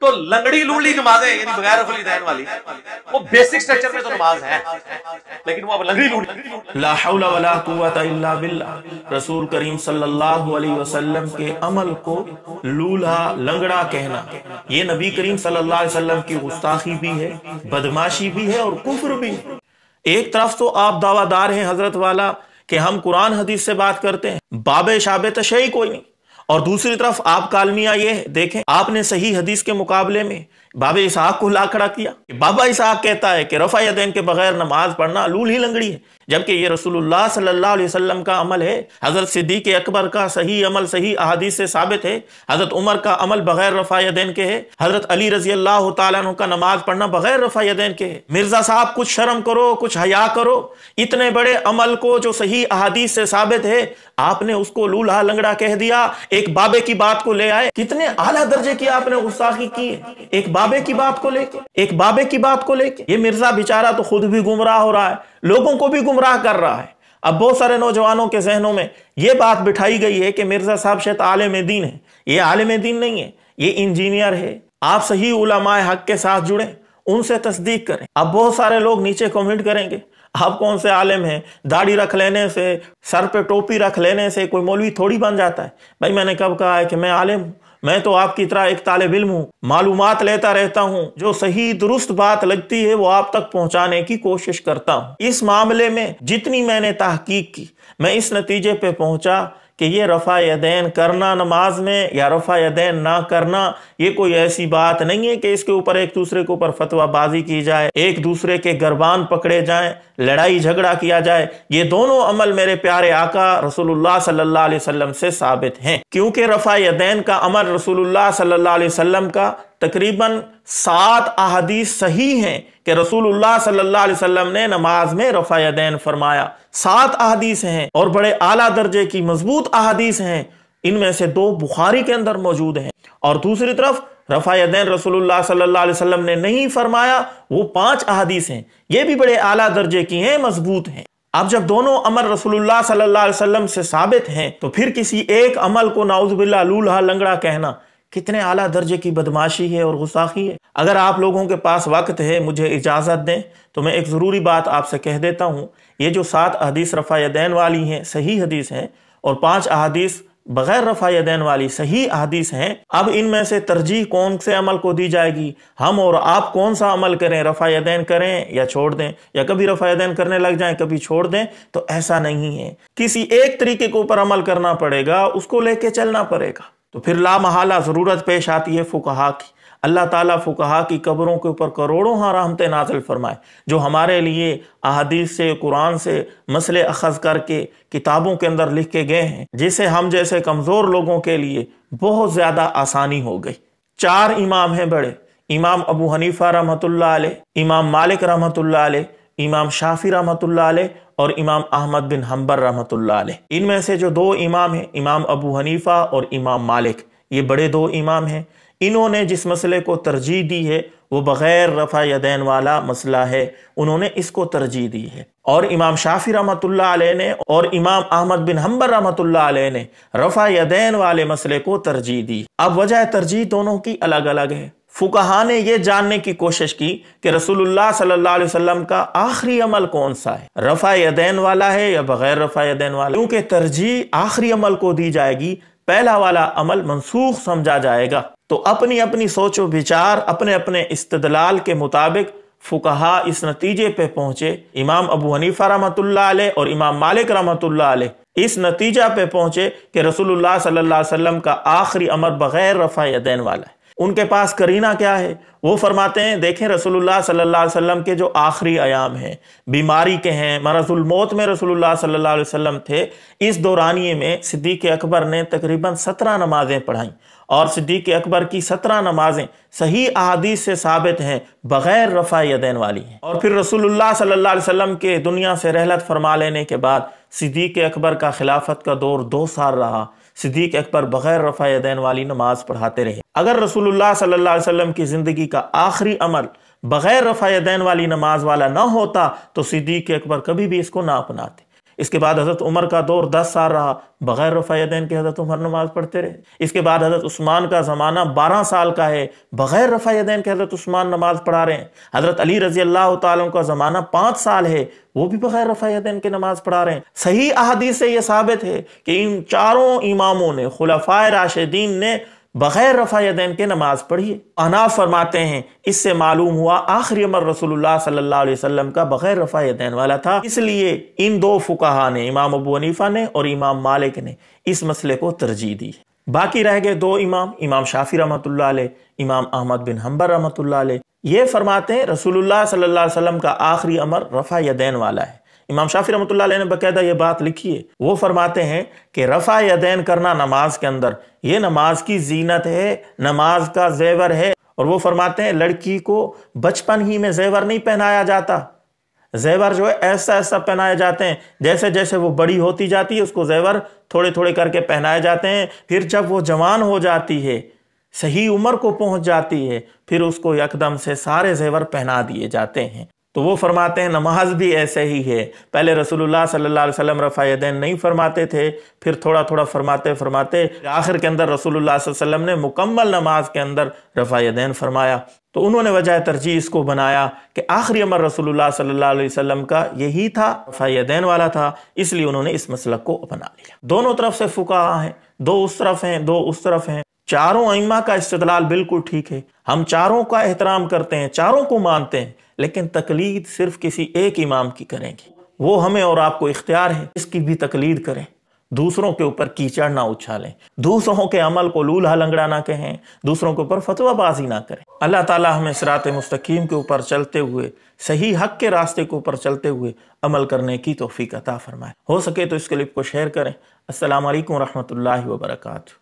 तो लंगड़ी लूड़ी नमाजें यानी बगैर रफली दैन वाली वो बेसिक स्ट्रक्चर में तो नमाज है लेकिन वो अब लंगड़ी लूड़ी ला हौला वला कुव्वता इल्ला बिल्लाह रसूल करीम सल्लल्लाहु अलैहि वसल्लम के अमल को लूला लंगड़ा कहना ये नबी करीम सल्लल्लाहु अलैहि वसल्लम की गुस्ताखी भी है बदमाशी भी है और कुफ्र भी एक तरफ तो आप दावादार हैं हजरत वाला कि हम कुरान हदीस से बात करते हैं बाबे शाबे तशई कोई नहीं और दूसरी तरफ आप कालमिया ये देखें आपने सही हदीस के मुकाबले में बाबा इसहाक को लाखड़ा किया कि बाबा इसहाक कहता है कि रफ़ा के बगैर नमाज पढ़ना लूल ही लंगड़ी है जबकि ये रसूलुल्लाह सल्लल्लाहु अलैहि वसल्लम का अमल है हज़रत सिद्दीक अकबर का सही अमल सही अहादीस से साबित है हज़रत उमर का अमल बगैर रफ़ा यदैन के है हज़रत अली रजी अल्लाह तु का नमाज पढ़ना बगैर रफ़ा यदैन के है मिर्ज़ा साहब कुछ शर्म करो कुछ हया करो इतने बड़े अमल को जो सही अहादीस से साबित है आपने उसको लूल्हा लंगड़ा कह दिया एक बाबे की बात को ले आए कितने आला दर्जे की आपने गुस्साखी की एक बाबा बाबे की बात को लेके एक बाबे की बात को लेके ये मिर्जा बेचारा तो खुद भी गुमराह हो रहा है लोगों को भी गुमराह कर रहा है अब बहुत सारे नौजवानों के जहनों में ये बात बिठाई गई है कि मिर्जा साहब शायद आलम दीन है ये आलम दीन नहीं है ये इंजीनियर है आप सही उलमाए हक के साथ जुड़े उनसे तस्दीक करें अब बहुत सारे लोग नीचे कमेंट करेंगे आप कौन से आलम हैं दाढ़ी रख लेने से सर पे टोपी रख लेने से कोई मौलवी थोड़ी बन जाता है भाई मैंने कब कहा है कि मैं आलम हूँ मैं तो आपकी तरह एक तालब इम हूँ मालूम लेता रहता हूँ जो सही दुरुस्त बात लगती है वो आप तक पहुँचाने की कोशिश करता हूँ इस मामले में जितनी मैंने तहकीक की मैं इस नतीजे पे पहुँचा कि ये रफ़ा यदैन करना नमाज में या रफ़ा यदैन ना करना ये कोई ऐसी बात नहीं है कि इसके ऊपर एक दूसरे के ऊपर फतवाबाजी की जाए एक दूसरे के गरबान पकड़े जाएं लड़ाई झगड़ा किया जाए ये दोनों अमल मेरे प्यारे आका रसूलुल्लाह सल्लल्लाहु अलैहि वसल्लम से साबित हैं क्योंकि रफ़ा यदैन का अमल रसूलुल्लाह सल्लल्लाहु अलैहि वसल्लम का तकरीबन सात अहादीस सही हैं कि रसूलुल्लाह सल्लल्लाहु अलैहि वसल्लम ने नमाज में रफ़ा दैन फरमाया सात अहादीस हैं और बड़े आला दर्जे की मजबूत अहादीस हैं इनमें से दो बुखारी के अंदर मौजूद हैं और दूसरी तरफ रफ़ायदैन रसूलुल्लाह सल्लल्लाहु अलैहि वसल्लम ने नहीं फरमाया वो पांच अहादीस हैं ये भी बड़े आला दर्जे की हैं मजबूत हैं अब जब दोनों अमर रसूलुल्लाह सल्लल्लाहु अलैहि वसल्लम से साबित हैं तो फिर किसी एक अमल को नाउजबिल्ला लूल्हा लंगड़ा कहना कितने आला दर्जे की बदमाशी है और गुस्साखी है अगर आप लोगों के पास वक्त है मुझे इजाज़त दें तो मैं एक ज़रूरी बात आपसे कह देता हूँ ये जो सात अदीस रफ़ा दैन वाली हैं सही हदीस हैं और पाँच अदीस बगैर रफ़ा दैन वाली सही अदीस हैं अब इनमें से तरजीह कौन से अमल को दी जाएगी हम और आप कौन सा अमल करें रफ़ा दैन करें या छोड़ दें या कभी रफ़ा दैन करने लग जाएं कभी छोड़ दें तो ऐसा नहीं है किसी एक तरीके के ऊपर अमल करना पड़ेगा उसको लेके चलना पड़ेगा तो फिर ला महाला ज़रूरत पेश आती है फ़ुकहा की अल्लाह ताला फ़ुकहा की कब्रों के ऊपर करोड़ों हाँ रहमत नाजिल फ़रमाए जो हमारे लिए अहदीस से कुरान से मसले अखज़ करके किताबों के अंदर लिख के गए हैं जिसे हम जैसे कमज़ोर लोगों के लिए बहुत ज़्यादा आसानी हो गई चार इमाम हैं बड़े इमाम अबू हनीफ़ा रहमत इमाम मालिक रहमत इमाम शाफी रहमतुल्लाह और इमाम अहमद बिन हम्बर रहमतुल्लाह इनमें से जो दो इमाम हैं इमाम अबू हनीफा और इमाम मालिक ये बड़े दो इमाम हैं इन्होंने जिस मसले को तरजीह दी है वो बग़ैर रफ़ा यदैन वाला मसला है उन्होंने इसको तरजीह दी है और इमाम शाफी रहमतुल्लाह ने और इमाम अहमद बिन हम्बर रहमतुल्लाह ने रफ़ा यदैन वाले मसले को तरजीह दी अब वजह तरजीह दोनों की अलग अलग है फुकहा ने यह जानने की कोशिश की कि रसूलुल्लाह सल्लल्लाहु अलैहि वसल्लम का आखिरी अमल कौन सा है रफ़ा यदैन वाला है या बगैर रफ़ा यदैन वाला क्योंकि तरजीह आखिरी अमल को दी जाएगी पहला वाला अमल मनसूख समझा जाएगा तो अपनी अपनी सोचो विचार अपने अपने इस्तदलाल के मुताबिक फुकहा इस नतीजे पे पहुंचे इमाम अबू हनीफा रहमतुल्लाह अलैह और इमाम मालिक रहमतुल्लाह अलैह इस नतीजा पे पहुंचे कि रसूलुल्लाह सल्लल्लाहु अलैहि वसल्लम का आखिरी अमर बगैर रफ़ा यदैन वाला है उनके पास करीना क्या है वो फरमाते हैं देखें रसूलुल्लाह सल्लल्लाहु अलैहि वसल्लम के जो आखिरी आयाम हैं बीमारी के हैं मरजुल मौत में रसूलुल्लाह सल्लल्लाहु अलैहि वसल्लम थे इस दौरानिए में सिद्दीक अकबर ने तकरीबन सत्रह नमाजें पढ़ाईं और सिद्दीक अकबर की सत्रह नमाजें सही आदि से साबित हैं बग़ैर रफ़ा यदैन वाली हैं और फिर रसूलुल्लाह सल्लल्लाहु अलैहि वसल्लम के दुनिया से रहलत फरमा लेने के बाद सिद्दीक अकबर का खिलाफत का दौर दो साल रहा सिद्दीक अकबर बग़ैर रफ़ा यदैन वाली नमाज पढ़ाते रहे अगर रसूलुल्लाह सल्लल्लाहु अलैहि वसल्लम की ज़िंदगी का आखिरी अमल बग़ैर रफ़ा यदैन वाली नमाज वाला ना होता तो सिद्दीक अकबर कभी भी इसको ना अपनाते इसके बाद हज़रत उमर का दौर दस साल रहा बग़ैर रफ़ादैन के हज़रत उमर नमाज़ पढ़ते रहे इसके बाद हज़रत उस्मान का ज़माना बारह साल का है बग़ैर रफ़ादैन के हज़रत उस्मान नमाज़ पढ़ा रहे हैं हज़रत अली रज़ी अल्लाह तुम का ज़माना पाँच साल है वो भी बग़ैर रफ़ादैन के नमाज़ पढ़ा रहे हैं सही अहादीस से यह साबित है कि इन चारों इमामों ने खुलफ़ा राशिदीन ने बगैर रफ़ा दैन के नमाज पढ़िए अना फरमाते हैं इससे मालूम हुआ आखिरी अमर रसूलुल्लाह सल्लल्लाहु का बगैर रफ़ा दैन वाला था इसलिए इन दो फुकाहा ने इमाम अबू हनीफा ने और इमाम मालिक ने इस मसले को तरजीह दी बाकी रह गए दो इमाम इमाम शाफी रमत इमाम अहमद बिन हम्बर रमत ये फरमाते हैं रसूल सल्लाम का आखिरी अमर रफ़ा दैन वाला है इमाम शाफी रमत ने बकायदा ये बात लिखी है वो फरमाते हैं कि रफ़ा यदैन करना नमाज के अंदर ये नमाज की जीनत है नमाज का जेवर है और वो फरमाते हैं लड़की को बचपन ही में जेवर नहीं पहनाया जाता जेवर जो है ऐसा ऐसा पहनाए जाते हैं जैसे जैसे वो बड़ी होती जाती है उसको जेवर थोड़े थोड़े करके पहनाए जाते हैं फिर जब वो जवान हो जाती है सही उम्र को पहुंच जाती है फिर उसको एकदम से सारे जेवर पहना दिए जाते हैं तो वो फरमाते हैं नमाज भी ऐसे ही है पहले रसूलुल्लाह सल्लल्लाहु अलैहि वसल्लम रफ़ायदैन नहीं फरमाते थे फिर थोड़ा थोड़ा फरमाते फरमाते आखिर के अंदर रसूलुल्लाह वसल्लम ने मुकम्मल नमाज के अंदर दैन फरमाया तो उन्होंने वजह तरजीह इसको बनाया कि आखिरी अमर रसूलुल्लाह सल्लल्लाहु अलैहि वसल्लम का यही था दैन वाला था इसलिए उन्होंने इस मसलक को अपना लिया दोनों तरफ से फुका हैं दो उस तरफ हैं दो उस तरफ हैं चारों अइमा का इस्तलाल बिल्कुल ठीक है हम चारों का एहतराम करते हैं चारों को मानते हैं लेकिन तकलीद सिर्फ किसी एक इमाम की करेंगे वो हमें और आपको इख्तियार है इसकी भी तकलीद करें दूसरों के ऊपर कीचड़ ना उछालें दूसरों के अमल को लूल्हा लंगड़ा ना कहें दूसरों के ऊपर फतवाबाजी ना करें अल्लाह ताला हमें सरात मुस्तकीम के ऊपर चलते हुए सही हक के रास्ते के ऊपर चलते हुए अमल करने की तोहफी अता फरमाए हो सके तो इस क्लिप को शेयर करें असल वरहमल वर्का